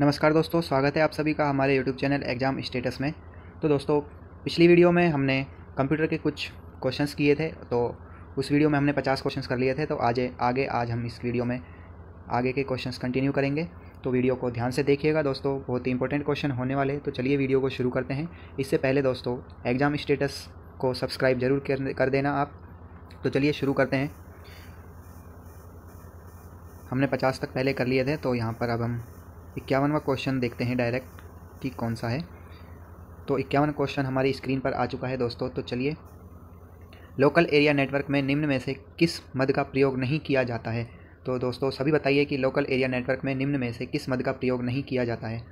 नमस्कार दोस्तों स्वागत है आप सभी का हमारे यूट्यूब चैनल एग्ज़ाम स्टेटस में तो दोस्तों पिछली वीडियो में हमने कंप्यूटर के कुछ क्वेश्चंस किए थे तो उस वीडियो में हमने 50 क्वेश्चंस कर लिए थे तो आज आगे आज हम इस वीडियो में आगे के क्वेश्चंस कंटिन्यू करेंगे तो वीडियो को ध्यान से देखिएगा दोस्तों बहुत ही इंपॉर्टेंट क्वेश्चन होने वाले तो चलिए वीडियो को शुरू करते हैं इससे पहले दोस्तों एग्ज़ाम स्टेटस को सब्सक्राइब जरूर कर देना आप तो चलिए शुरू करते हैं हमने पचास तक पहले कर लिए थे तो यहाँ पर अब हम इक्यावनवा क्वेश्चन देखते हैं डायरेक्ट कि कौन सा है तो इक्यावन क्वेश्चन हमारी स्क्रीन पर आ चुका है दोस्तों तो चलिए लोकल एरिया नेटवर्क में निम्न में से किस मद का प्रयोग नहीं किया जाता है तो दोस्तों सभी बताइए कि लोकल एरिया नेटवर्क में निम्न में से किस मद का प्रयोग नहीं किया जाता है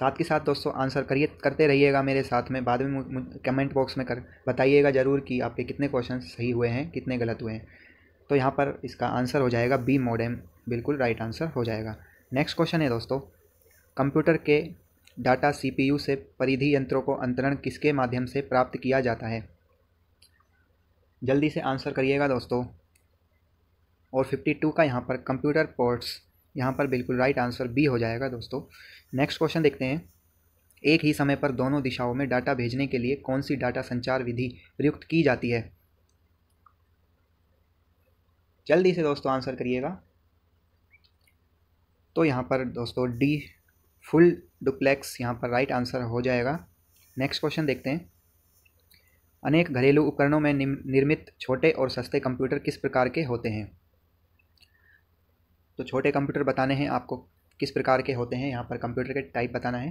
साथ के साथ दोस्तों आंसर करिए करते रहिएगा मेरे साथ में बाद में कमेंट बॉक्स में कर बताइएगा ज़रूर कि आपके कितने क्वेश्चन सही हुए हैं कितने गलत हुए हैं तो यहाँ पर इसका आंसर हो जाएगा बी मॉडेम बिल्कुल राइट आंसर हो जाएगा नेक्स्ट क्वेश्चन है दोस्तों कंप्यूटर के डाटा सीपीयू से परिधि यंत्रों को अंतरण किसके माध्यम से प्राप्त किया जाता है जल्दी से आंसर करिएगा दोस्तों और 52 का यहाँ पर कंप्यूटर पोर्ट्स यहाँ पर बिल्कुल राइट आंसर बी हो जाएगा दोस्तों नेक्स्ट क्वेश्चन देखते हैं एक ही समय पर दोनों दिशाओं में डाटा भेजने के लिए कौन सी डाटा संचार विधि प्रयुक्त की जाती है जल्दी से दोस्तों आंसर करिएगा तो यहाँ पर दोस्तों डी फुल डुप्लेक्स यहाँ पर राइट आंसर हो जाएगा नेक्स्ट क्वेश्चन देखते हैं अनेक घरेलू उपकरणों में निर्मित छोटे और सस्ते कंप्यूटर किस प्रकार के होते हैं तो छोटे कंप्यूटर बताने हैं आपको किस प्रकार के होते हैं यहाँ पर कंप्यूटर के टाइप बताना है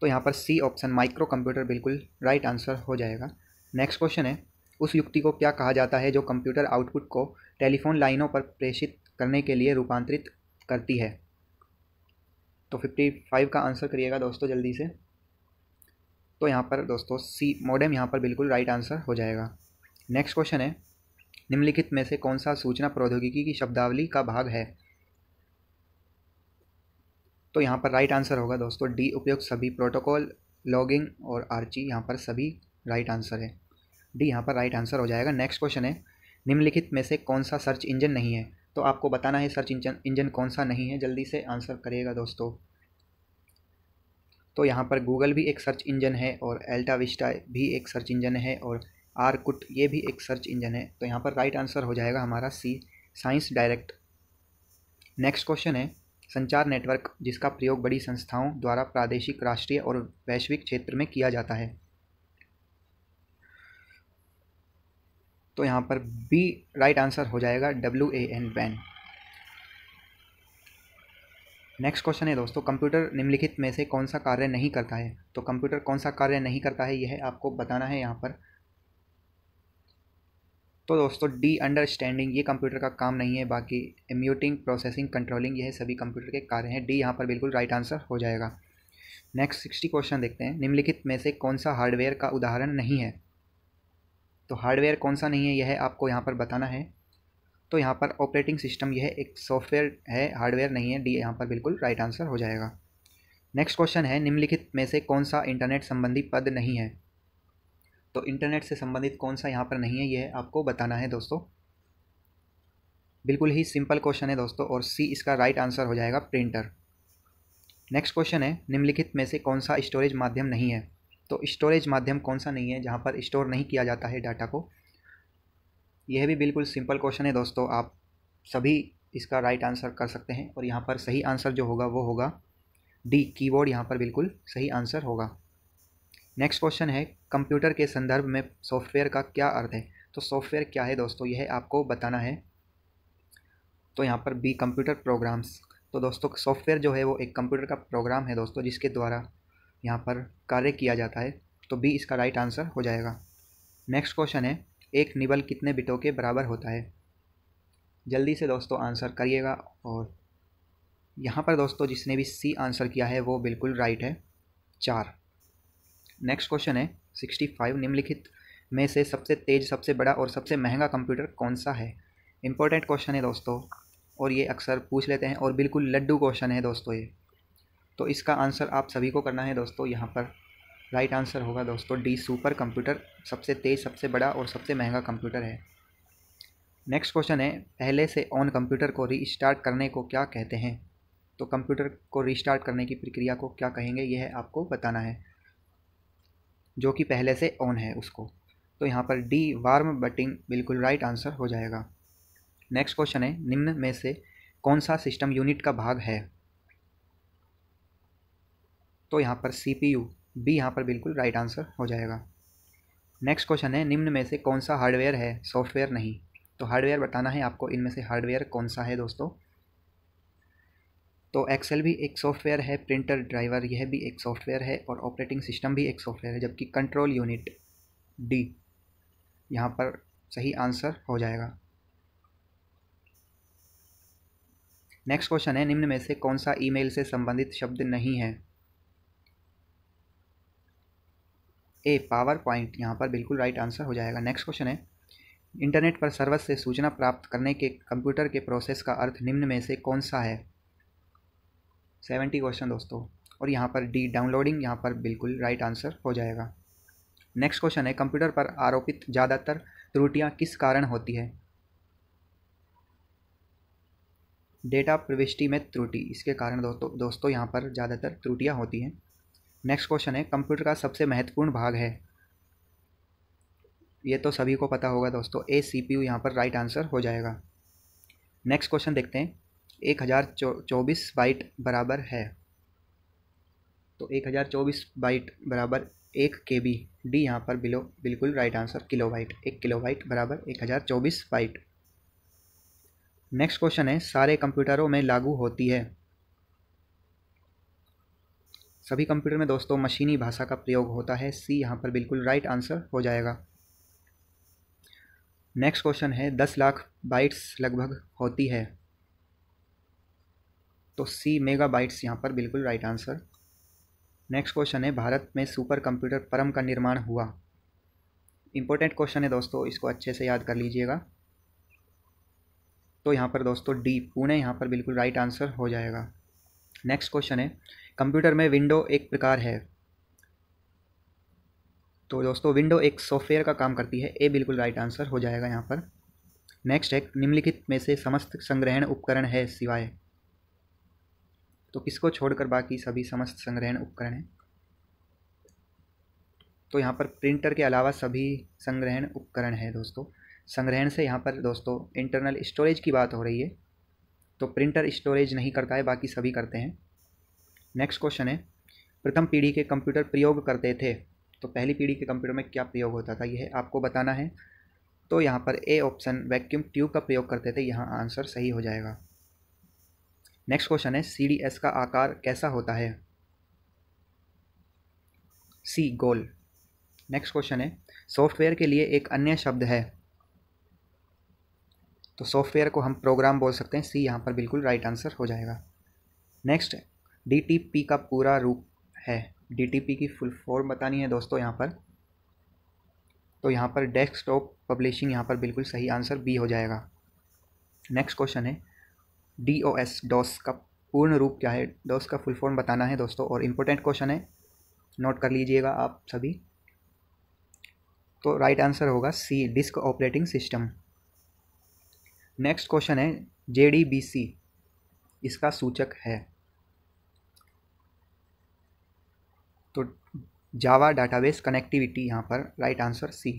तो यहाँ पर सी ऑप्शन माइक्रो कंप्यूटर बिल्कुल राइट आंसर हो जाएगा नेक्स्ट क्वेश्चन है उस युक्ति को क्या कहा जाता है जो कंप्यूटर आउटपुट को टेलीफोन लाइनों पर प्रेषित करने के लिए रूपांतरित करती है तो फिफ्टी फाइव का आंसर करिएगा दोस्तों जल्दी से तो यहाँ पर दोस्तों सी मॉडेम यहाँ पर बिल्कुल राइट आंसर हो जाएगा नेक्स्ट क्वेश्चन है निम्नलिखित में से कौन सा सूचना प्रौद्योगिकी की शब्दावली का भाग है तो यहाँ पर राइट आंसर होगा दोस्तों डी उपयुक्त सभी प्रोटोकॉल लॉगिंग और आर्ची यहाँ पर सभी राइट आंसर है डी यहाँ पर राइट आंसर हो जाएगा नेक्स्ट क्वेश्चन है निम्नलिखित में से कौन सा सर्च इंजन नहीं है तो आपको बताना है सर्च इंजन इंजन कौन सा नहीं है जल्दी से आंसर करिएगा दोस्तों तो यहाँ पर गूगल भी एक सर्च इंजन है और एल्टा विस्टा भी एक सर्च इंजन है और आरकुट ये भी एक सर्च इंजन है तो यहाँ पर राइट आंसर हो जाएगा हमारा C science direct next question है संचार नेटवर्क जिसका प्रयोग बड़ी संस्थाओं द्वारा प्रादेशिक राष्ट्रीय और वैश्विक क्षेत्र में किया जाता है तो यहाँ पर बी राइट आंसर हो जाएगा डब्ल्यू ए एन वैन नेक्स्ट क्वेश्चन है दोस्तों कंप्यूटर निम्नलिखित में से कौन सा कार्य नहीं करता है तो कंप्यूटर कौन सा कार्य नहीं करता है यह आपको बताना है यहाँ पर तो दोस्तों डी अंडरस्टैंडिंग ये कंप्यूटर का काम नहीं है बाकी म्यूटिंग प्रोसेसिंग कंट्रोलिंग यह सभी कंप्यूटर के कार्य हैं डी यहाँ पर बिल्कुल राइट आंसर हो जाएगा नेक्स्ट सिक्सटी क्वेश्चन देखते हैं निम्नलिखित में से कौन सा हार्डवेयर का उदाहरण नहीं है तो हार्डवेयर कौन सा नहीं है यह आपको यहाँ पर बताना है तो यहाँ पर ऑपरेटिंग सिस्टम यह एक सॉफ्टवेयर है हार्डवेयर नहीं है डी यहाँ पर बिल्कुल राइट आंसर हो जाएगा नेक्स्ट क्वेश्चन है निम्नलिखित में से कौन सा इंटरनेट संबंधी पद नहीं है तो इंटरनेट से संबंधित कौन सा यहाँ पर नहीं है यह आपको बताना है दोस्तों बिल्कुल ही सिंपल क्वेश्चन है दोस्तों और सी इसका राइट आंसर हो जाएगा प्रिंटर नेक्स्ट क्वेश्चन है निम्नलिखित में से कौन सा स्टोरेज माध्यम नहीं है तो स्टोरेज माध्यम कौन सा नहीं है जहाँ पर स्टोर नहीं किया जाता है डाटा को यह भी बिल्कुल सिंपल क्वेश्चन है दोस्तों आप सभी इसका राइट आंसर कर सकते हैं और यहाँ पर सही आंसर जो होगा वो होगा डी कीबोर्ड यहाँ पर बिल्कुल सही आंसर होगा नेक्स्ट क्वेश्चन है कंप्यूटर के संदर्भ में सॉफ्टवेयर का क्या अर्थ है तो सॉफ्टवेयर क्या है दोस्तों यह आपको बताना है तो यहाँ पर बी कंप्यूटर प्रोग्राम्स तो दोस्तों सॉफ्टवेयर जो है वो एक कंप्यूटर का प्रोग्राम है दोस्तों जिसके द्वारा यहाँ पर कार्य किया जाता है तो बी इसका राइट आंसर हो जाएगा नेक्स्ट क्वेश्चन है एक निबल कितने बिटों के बराबर होता है जल्दी से दोस्तों आंसर करिएगा और यहाँ पर दोस्तों जिसने भी सी आंसर किया है वो बिल्कुल राइट है चार नेक्स्ट क्वेश्चन है सिक्सटी फाइव निम्नलिखित में से सबसे तेज सबसे बड़ा और सबसे महंगा कंप्यूटर कौन सा है इंपॉर्टेंट क्वेश्चन है दोस्तों और ये अक्सर पूछ लेते हैं और बिल्कुल लड्डू क्वेश्चन है दोस्तों ये तो इसका आंसर आप सभी को करना है दोस्तों यहाँ पर राइट आंसर होगा दोस्तों डी सुपर कंप्यूटर सबसे तेज़ सबसे बड़ा और सबसे महंगा कंप्यूटर है नेक्स्ट क्वेश्चन है पहले से ऑन कंप्यूटर को रीस्टार्ट करने को क्या कहते हैं तो कंप्यूटर को रीस्टार्ट करने की प्रक्रिया को क्या कहेंगे यह आपको बताना है जो कि पहले से ऑन है उसको तो यहाँ पर डी वार्म बटिंग बिल्कुल राइट आंसर हो जाएगा नेक्स्ट क्वेश्चन है निम्न में से कौन सा सिस्टम यूनिट का भाग है तो यहाँ पर सी पी यू बी यहाँ पर बिल्कुल राइट आंसर हो जाएगा नेक्स्ट क्वेश्चन है निम्न में से कौन सा हार्डवेयर है सॉफ्टवेयर नहीं तो हार्डवेयर बताना है आपको इनमें से हार्डवेयर कौन सा है दोस्तों तो एक्सेल भी एक सॉफ्टवेयर है प्रिंटर ड्राइवर यह भी एक सॉफ्टवेयर है और ऑपरेटिंग सिस्टम भी एक सॉफ्टवेयर है जबकि कंट्रोल यूनिट डी यहाँ पर सही आंसर हो जाएगा नेक्स्ट क्वेश्चन है निम्न में से कौन सा ईमेल से संबंधित शब्द नहीं है ए पावर पॉइंट यहाँ पर बिल्कुल राइट आंसर हो जाएगा नेक्स्ट क्वेश्चन है इंटरनेट पर सर्वर से सूचना प्राप्त करने के कंप्यूटर के प्रोसेस का अर्थ निम्न में से कौन सा है सेवेंटी क्वेश्चन दोस्तों और यहाँ पर डी डाउनलोडिंग यहाँ पर बिल्कुल राइट आंसर हो जाएगा नेक्स्ट क्वेश्चन है कंप्यूटर पर आरोपित ज़्यादातर त्रुटियाँ किस कारण होती है डेटा प्रविष्टि में त्रुटि इसके कारण दोस्तों दोस्तों यहाँ पर ज़्यादातर त्रुटियाँ होती हैं नेक्स्ट क्वेश्चन है कंप्यूटर का सबसे महत्वपूर्ण भाग है ये तो सभी को पता होगा दोस्तों ए सी पी यू यहाँ पर राइट आंसर हो जाएगा नेक्स्ट क्वेश्चन देखते हैं एक हज़ार चौबीस बाइट बराबर है तो एक हज़ार चौबीस बाइट बराबर एक के बी डी यहाँ पर बिलो बिल्कुल राइट आंसर किलो बाइट एक किलो बाइट बराबर एक हज़ार चौबीस बाइट नेक्स्ट क्वेश्चन है सारे कंप्यूटरों में लागू होती है सभी कंप्यूटर में दोस्तों मशीनी भाषा का प्रयोग होता है सी यहाँ पर बिल्कुल राइट आंसर हो जाएगा नेक्स्ट क्वेश्चन है दस लाख बाइट्स लगभग होती है तो सी मेगा बाइट्स यहाँ पर बिल्कुल राइट आंसर नेक्स्ट क्वेश्चन है भारत में सुपर कंप्यूटर परम का निर्माण हुआ इंपॉर्टेंट क्वेश्चन है दोस्तों इसको अच्छे से याद कर लीजिएगा तो यहाँ पर दोस्तों डी पुणे यहाँ पर बिल्कुल राइट आंसर हो जाएगा नेक्स्ट क्वेश्चन है कंप्यूटर में विंडो एक प्रकार है तो दोस्तों विंडो एक सॉफ्टवेयर का काम करती है ए बिल्कुल राइट आंसर हो जाएगा यहाँ पर नेक्स्ट है निम्नलिखित में से समस्त संग्रहण उपकरण है सिवाय तो किसको छोड़कर बाकी सभी समस्त संग्रहण उपकरण हैं तो यहाँ पर प्रिंटर के अलावा सभी संग्रहण उपकरण है दोस्तों संग्रहण से यहाँ पर दोस्तों इंटरनल स्टोरेज की बात हो रही है तो प्रिंटर स्टोरेज नहीं करता है बाकी सभी करते हैं नेक्स्ट क्वेश्चन है प्रथम पीढ़ी के कंप्यूटर प्रयोग करते थे तो पहली पीढ़ी के कंप्यूटर में क्या प्रयोग होता था यह आपको बताना है तो यहाँ पर ए ऑप्शन वैक्यूम ट्यूब का प्रयोग करते थे यहाँ आंसर सही हो जाएगा नेक्स्ट क्वेश्चन है सी का आकार कैसा होता है सी गोल नेक्स्ट क्वेश्चन है सॉफ्टवेयर के लिए एक अन्य शब्द है तो सॉफ्टवेयर को हम प्रोग्राम बोल सकते हैं सी यहाँ पर बिल्कुल राइट आंसर हो जाएगा नेक्स्ट डी का पूरा रूप है डी की फुल फॉर्म बतानी है दोस्तों यहाँ पर तो यहाँ पर डेस्कटॉप पब्लिशिंग यहाँ पर बिल्कुल सही आंसर बी हो जाएगा नेक्स्ट क्वेश्चन है डी ओ एस डॉस का पूर्ण रूप क्या है डॉस का फुल फॉर्म बताना है दोस्तों और इम्पोर्टेंट क्वेश्चन है नोट कर लीजिएगा आप सभी तो राइट आंसर होगा C disk operating system next question है सी इसका सूचक है तो जावा डाटाबेस कनेक्टिविटी यहाँ पर right answer C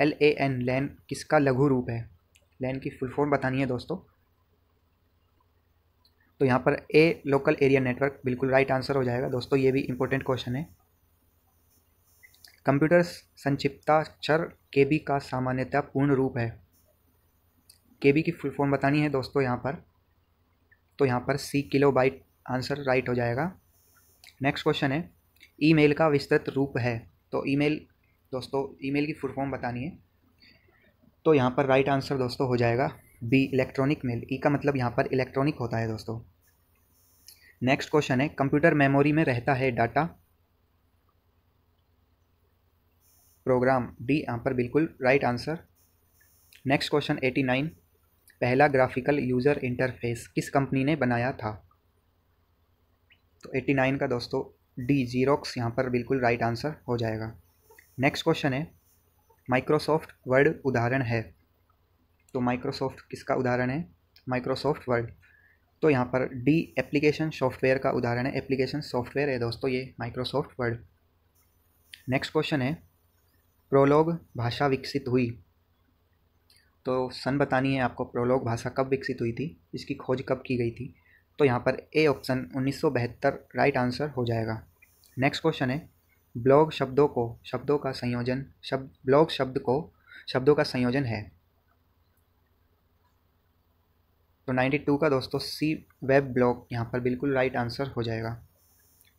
L A N LAN किसका लघु रूप है लैन की फुल फॉर्म बतानी है दोस्तों तो यहाँ पर ए लोकल एरिया नेटवर्क बिल्कुल राइट आंसर हो जाएगा दोस्तों ये भी इंपॉर्टेंट क्वेश्चन है कंप्यूटर संक्षिप्ताक्षर के बी का सामान्यतः पूर्ण रूप है के बी की फुल फॉर्म बतानी है दोस्तों यहाँ पर तो यहाँ पर C kilobyte answer right हो जाएगा नेक्स्ट क्वेश्चन है ईमेल का विस्तृत रूप है तो ईमेल दोस्तों ईमेल की फुल फॉर्म बतानी है तो यहाँ पर राइट आंसर दोस्तों हो जाएगा बी इलेक्ट्रॉनिक मेल ई का मतलब यहाँ पर इलेक्ट्रॉनिक होता है दोस्तों नेक्स्ट क्वेश्चन है कंप्यूटर मेमोरी में रहता है डाटा प्रोग्राम डी यहाँ पर बिल्कुल right answer next question eighty nine पहला ग्राफिकल यूज़र इंटरफेस किस कंपनी ने बनाया था तो 89 का दोस्तों डी जीरोक्स यहाँ पर बिल्कुल राइट आंसर हो जाएगा नेक्स्ट क्वेश्चन है माइक्रोसॉफ्ट वर्ड उदाहरण है तो माइक्रोसॉफ्ट किसका उदाहरण है माइक्रोसॉफ्ट वर्ड तो यहाँ पर डी एप्लीकेशन सॉफ्टवेयर का उदाहरण है एप्लीकेशन सॉफ्टवेयर है दोस्तों ये माइक्रोसॉफ्ट वर्ड नेक्स्ट क्वेश्चन है प्रोलॉग भाषा विकसित हुई तो सन बतानी है आपको प्रोलोग भाषा कब विकसित हुई थी इसकी खोज कब की गई थी तो यहाँ पर ए ऑप्शन उन्नीस राइट आंसर हो जाएगा नेक्स्ट क्वेश्चन है ब्लॉग शब्दों को शब्दों का संयोजन शब्द ब्लॉग शब्द को शब्दों का संयोजन है तो 92 का दोस्तों सी वेब ब्लॉग यहाँ पर बिल्कुल राइट आंसर हो जाएगा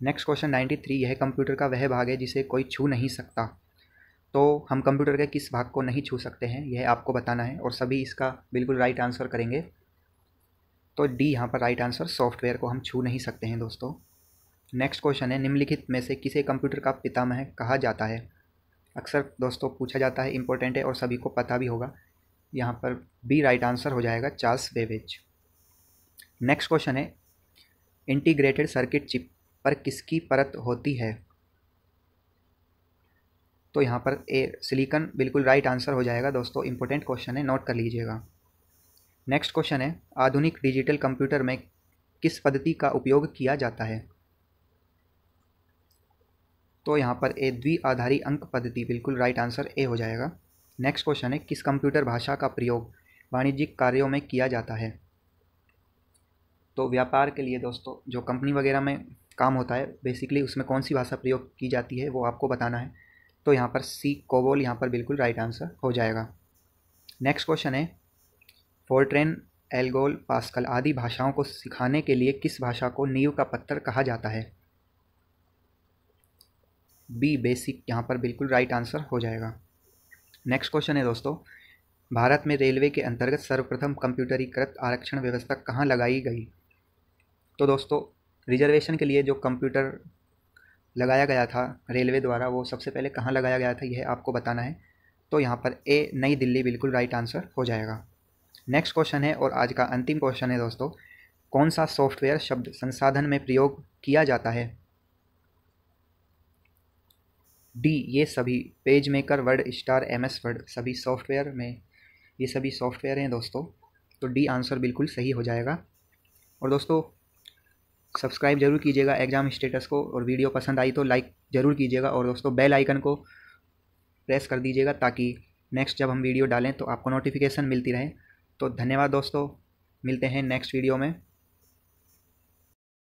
नेक्स्ट क्वेश्चन 93 यह कंप्यूटर का वह भाग है जिसे कोई छू नहीं सकता तो हम कंप्यूटर के किस भाग को नहीं छू सकते हैं यह आपको बताना है और सभी इसका बिल्कुल राइट आंसर करेंगे तो डी यहाँ पर राइट आंसर सॉफ्टवेयर को हम छू नहीं सकते हैं दोस्तों नेक्स्ट क्वेश्चन है निम्नलिखित में से किसे कंप्यूटर का पितामह कहा जाता है अक्सर दोस्तों पूछा जाता है इंपॉर्टेंट है और सभी को पता भी होगा यहाँ पर बी राइट आंसर हो जाएगा चार्ल्स बेबेज नेक्स्ट क्वेश्चन है इंटीग्रेटेड सर्किट चिप पर किसकी परत होती है तो यहाँ पर ए सिलीकन बिल्कुल राइट आंसर हो जाएगा दोस्तों इंपॉर्टेंट क्वेश्चन है नोट कर लीजिएगा नेक्स्ट क्वेश्चन है आधुनिक डिजिटल कंप्यूटर में किस पद्धति का उपयोग किया जाता है तो यहाँ पर ए द्विआधारी अंक पद्धति बिल्कुल राइट आंसर ए हो जाएगा नेक्स्ट क्वेश्चन है किस कंप्यूटर भाषा का प्रयोग वाणिज्यिक कार्यों में किया जाता है तो व्यापार के लिए दोस्तों जो कंपनी वगैरह में काम होता है बेसिकली उसमें कौन सी भाषा प्रयोग की जाती है वो आपको बताना है तो यहाँ पर सी कोबोल यहाँ पर बिल्कुल राइट आंसर हो जाएगा नेक्स्ट क्वेश्चन है फोर्ट्रेन एल्गोल पास्कल आदि भाषाओं को सिखाने के लिए किस भाषा को नीव का पत्थर कहा जाता है बी बेसिक यहाँ पर बिल्कुल राइट आंसर हो जाएगा नेक्स्ट क्वेश्चन है दोस्तों भारत में रेलवे के अंतर्गत सर्वप्रथम कंप्यूटरीकृत आरक्षण व्यवस्था कहाँ लगाई गई तो दोस्तों रिजर्वेशन के लिए जो कंप्यूटर लगाया गया था रेलवे द्वारा वो सबसे पहले कहाँ लगाया गया था यह आपको बताना है तो यहाँ पर ए नई दिल्ली बिल्कुल राइट आंसर हो जाएगा नेक्स्ट क्वेश्चन है और आज का अंतिम क्वेश्चन है दोस्तों कौन सा सॉफ्टवेयर शब्द संसाधन में प्रयोग किया जाता है डी ये सभी PageMaker WordStar M S Word सभी सॉफ्टवेयर में ये सभी सॉफ्टवेयर हैं दोस्तों तो डी आंसर बिल्कुल सही हो जाएगा और दोस्तों सब्सक्राइब जरूर कीजिएगा एग्ज़ाम स्टेटस को और वीडियो पसंद आई तो लाइक ज़रूर कीजिएगा और दोस्तों बेल आइकन को प्रेस कर दीजिएगा ताकि नेक्स्ट जब हम वीडियो डालें तो आपको नोटिफिकेशन मिलती रहे तो धन्यवाद दोस्तों मिलते हैं नेक्स्ट वीडियो में